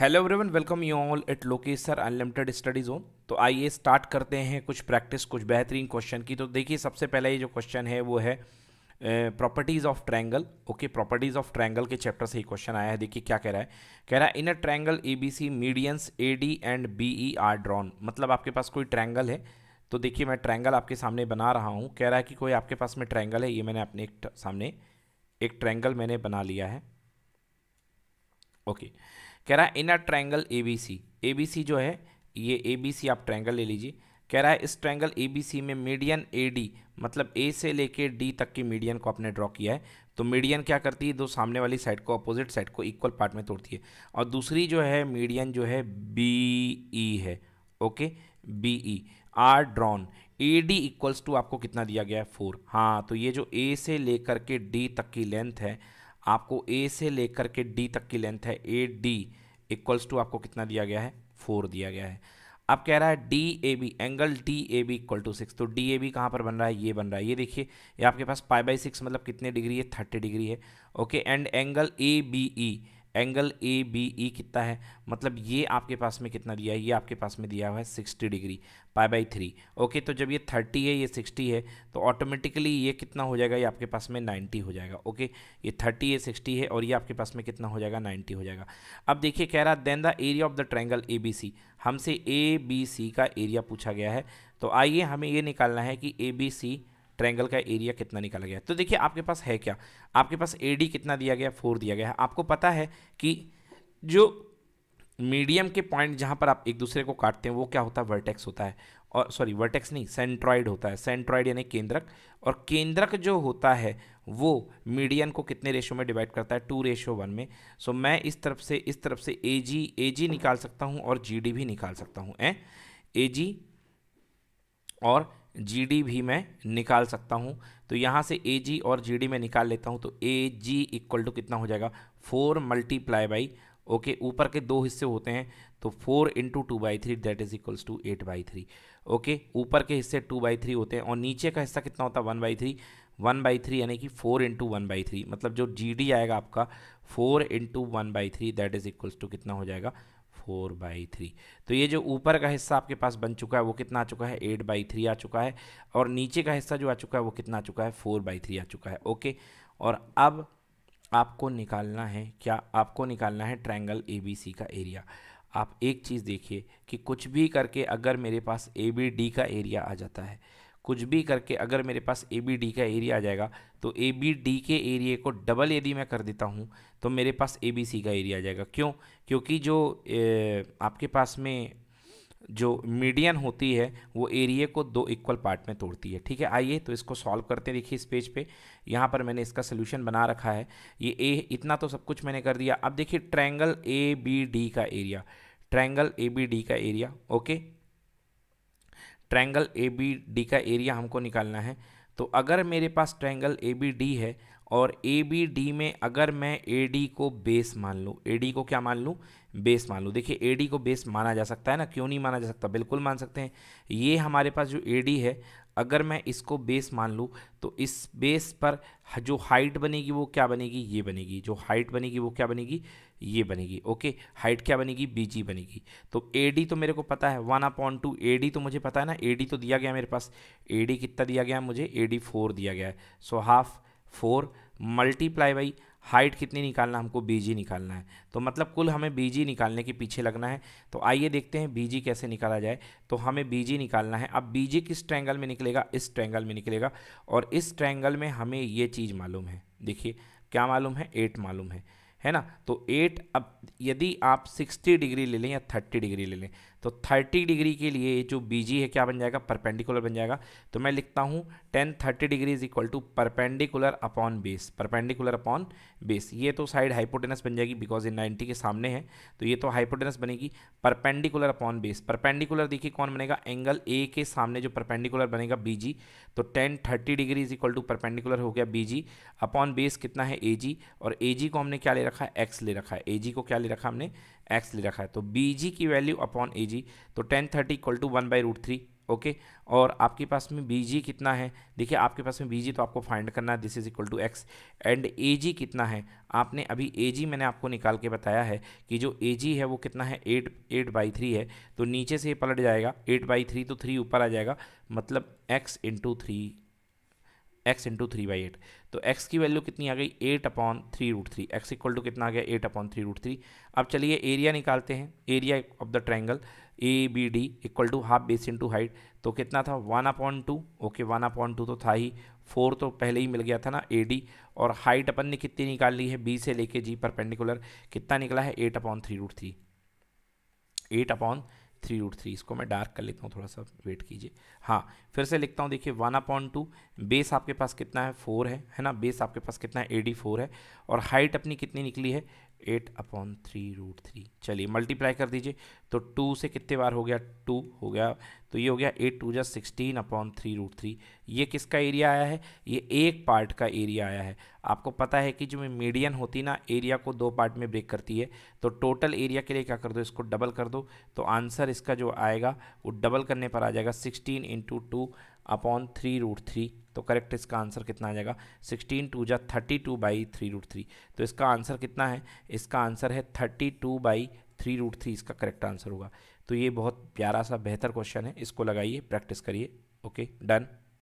Hello everyone welcome you all at Lokesh sir unlimited study zone तो आइए start करते हैं कुछ प्रैक्टिस कुछ बेहतरीन क्वेश्चन की तो देखिए सबसे पहले ये जो क्वेश्चन है वो है properties of triangle okay properties of triangle के चैप्टर से ही क्वेश्चन आया है देखिए क्या कह रहा है कह रहा है in a triangle A B C medians A D and B E are drawn मतलब आपके पास कोई ट्रैंगल है तो देखिए मैं ट्रैंगल आपके सामने बना रहा हूँ कह रहा है कि कोई आपके पास में ट्रैंगल है ये मैंने अपने एक सामने एक ट्रैंगल मैंने बना लिया है ओके okay. कह रहा है इन अ ए बी सी जो है ये सी आप ट्रैंगल ले लीजिए कह रहा है इस बी सी में मीडियन डी मतलब ए से लेके डी तक की मीडियन को आपने ड्रॉ किया है तो मीडियन क्या करती है दो सामने वाली साइड को अपोजिट साइड को इक्वल पार्ट में तोड़ती है और दूसरी जो है मीडियन जो है बी ई e है okay B E are drawn A D equals to आपको कितना दिया गया है फोर हाँ तो ये जो ए से लेकर के डी तक की लेंथ है आपको ए से लेकर के डी तक की लेंथ है ए डी इक्वल्स टू आपको कितना दिया गया है फोर दिया गया है अब कह रहा है D A B angle D A B equal to six तो डी ए बी कहाँ पर बन रहा है ये बन रहा है ये देखिए ये आपके पास पाई बाई सिक्स मतलब कितने डिग्री है थर्टी डिग्री है okay and angle A B E angle A B E कितना है मतलब ये आपके पास में कितना दिया है ये आपके पास में दिया हुआ है sixty degree pi by three okay तो जब ये थर्टी है ये सिक्सटी है तो ऑटोमेटिकली ये कितना हो जाएगा ये आपके पास में नाइन्टी हो जाएगा ओके ये थर्टी है सिक्सटी है और ये आपके पास में कितना हो जाएगा नाइन्टी हो जाएगा अब देखिए कह रहा then the area of the triangle A B C हमसे ए बी सी का एरिया पूछा गया है तो आइए हमें ये निकालना है कि ए बी सी ट्रैंगल का एरिया कितना निकाला गया तो देखिए आपके पास है क्या आपके पास ए कितना दिया गया फोर दिया गया है आपको पता है कि जो मीडियम के पॉइंट जहाँ पर आप एक दूसरे को काटते हैं वो क्या होता है वर्टेक्स होता है और सॉरी वर्टेक्स नहीं सेंट्रॉइड होता है सेंट्रॉइड यानी केंद्रक और केंद्रक जो होता है वो मीडियन को कितने रेशो में डिवाइड करता है टू रेशो वन में सो so, मैं इस तरफ से इस तरफ से ए जी ए जी निकाल सकता हूँ और जी डी भी निकाल सकता हूँ ए जी और जी भी मैं निकाल सकता हूँ तो यहाँ से ए जी और जी डी मैं निकाल लेता हूँ तो ए जी इक्वल टू कितना हो जाएगा फोर मल्टीप्लाई बाई ओके ऊपर के दो हिस्से होते हैं तो four into two by three that is equals to eight by three okay ऊपर के हिस्से टू बाई थ्री होते हैं और नीचे का हिस्सा कितना होता है one by three one by three यानी कि four into one by three मतलब जो जी डी आएगा आपका four into one by three that is equals to कितना हो जाएगा फोर बाई थ्री तो ये जो ऊपर का हिस्सा आपके पास बन चुका है वो कितना आ चुका है एट बाई थ्री आ चुका है और नीचे का हिस्सा जो आ चुका है वो कितना आ चुका है फोर बाई थ्री आ चुका है ओके और अब आपको निकालना है क्या आपको निकालना है ट्रायंगल सी का एरिया आप एक चीज़ देखिए कि कुछ भी करके अगर मेरे पास ए बी डी का एरिया आ जाता है कुछ भी करके अगर मेरे पास ए बी डी का एरिया आ जाएगा तो ए बी डी के एरिए को डबल यदि मैं कर देता हूँ तो मेरे पास ए बी सी का एरिया आ जाएगा क्यों क्योंकि जो ए, आपके पास में जो मीडियन होती है वो एरिए को दो इक्वल पार्ट में तोड़ती है ठीक है आइए तो इसको सॉल्व करते हैं देखिए इस पेज पे यहाँ पर मैंने इसका सोल्यूशन बना रखा है ये ए इतना तो सब कुछ मैंने कर दिया अब देखिए ट्रैंगल ए बी डी का area triangle A B D का area okay triangle A B D का एरिया हमको निकालना है तो अगर मेरे पास ट्रैंगल ए बी डी है और ए बी डी में अगर मैं ए डी को बेस मान लूँ ए डी को क्या मान लूँ बेस मान लूँ देखिए ए डी को बेस माना जा सकता है ना क्यों नहीं माना जा सकता बिल्कुल मान सकते हैं ये हमारे पास जो ए डी है अगर मैं इसको बेस मान लूँ तो इस बेस पर जो हाइट बनेगी वो क्या बनेगी ये बनेगी जो हाइट बनेगी वो क्या बनेगी ये बनेगी ओके हाइट क्या बनेगी बी जी बनेगी तो ए डी तो मेरे को पता है one upon two A D तो मुझे पता है ना ए डी तो दिया गया मेरे पास ए डी कितना दिया गया है मुझे ए डी फोर दिया गया है so half four multiply by height कितनी निकालना हमको बीजी निकालना है तो मतलब कुल हमें बीजी निकालने के पीछे लगना है तो आइए देखते हैं बीजी कैसे निकाला जाए तो हमें बीजी निकालना है अब बीजी किस ट्रैंगल में निकलेगा इस ट्रैंगल में निकलेगा और इस ट्रैंगल में हमें ये चीज़ मालूम है देखिए क्या मालूम है एट मालूम है है ना तो एट अब यदि आप सिक्सटी डिग्री ले लें या थर्टी डिग्री ले लें तो 30 डिग्री के लिए जो बी जी है क्या बन जाएगा परपेंडिकुलर बन जाएगा तो मैं लिखता हूँ tan thirty degree is equal to perpendicular upon base perpendicular upon base ये तो साइड हाइपोटेनस बन जाएगी बिकॉज ये 90 के सामने है तो ये तो हाइपोटेनस बनेगी परपेंडिकुलर अपॉन बेस परपेंडिकुलर देखिए कौन बनेगा एंगल ए के सामने जो परपेंडिकुलर बनेगा बी जी तो tan thirty degree is equal to perpendicular हो गया बी जी अपॉन बेस कितना है ए जी और ए जी को हमने क्या ले रखा है एक्स ले रखा है ए जी को क्या ले रखा हमने एक्स ले रखा है तो बी जी की वैल्यू अपॉन ए जी तो tan thirty equal to one by root three okay और आपके पास में बी जी कितना है देखिए आपके पास में बी जी तो आपको फाइंड करना है this is equal to x and A G कितना है आपने अभी ए जी मैंने आपको निकाल के बताया है कि जो ए जी है वो कितना है एट एट बाई थ्री है तो नीचे से ये पलट जाएगा एट बाई थ्री तो थ्री ऊपर आ जाएगा मतलब x into three x into three by eight तो एक्स की वैल्यू कितनी आ गई eight upon three root three x equal to कितना आ गया eight upon three root three अब चलिए एरिया निकालते हैं area of the triangle A B D equal to half base into height तो कितना था one upon two okay one upon two तो था ही फोर तो पहले ही मिल गया था ना ए डी और हाइट अपन ने कितनी निकाल ली है बी से लेके जी परपेंडिकुलर कितना निकला है eight upon three root three eight upon three root three इसको मैं डार्क कर लेता हूँ थोड़ा सा वेट कीजिए हाँ फिर से लिखता हूँ देखिए वन अपॉइंट टू बेस आपके पास कितना है फोर है है ना बेस आपके पास कितना है एटी फोर है और हाइट अपनी कितनी निकली है eight upon three root three चलिए मल्टीप्लाई कर दीजिए तो टू से कितने बार हो गया टू हो गया तो ये हो गया eight two just sixteen upon three root three ये किसका एरिया आया है ये एक पार्ट का एरिया आया है आपको पता है कि जो मीडियन होती ना एरिया को दो पार्ट में ब्रेक करती है तो टोटल एरिया के लिए क्या कर दो इसको डबल कर दो तो आंसर इसका जो आएगा वो डबल करने पर आ जाएगा sixteen into two upon three root three तो करेक्ट इसका आंसर कितना आ जाएगा सिक्सटीन टू जा thirty two by three root three तो इसका आंसर कितना है इसका आंसर है thirty two by three root three इसका करेक्ट आंसर होगा तो ये बहुत प्यारा सा बेहतर क्वेश्चन है इसको लगाइए प्रैक्टिस करिए ओके डन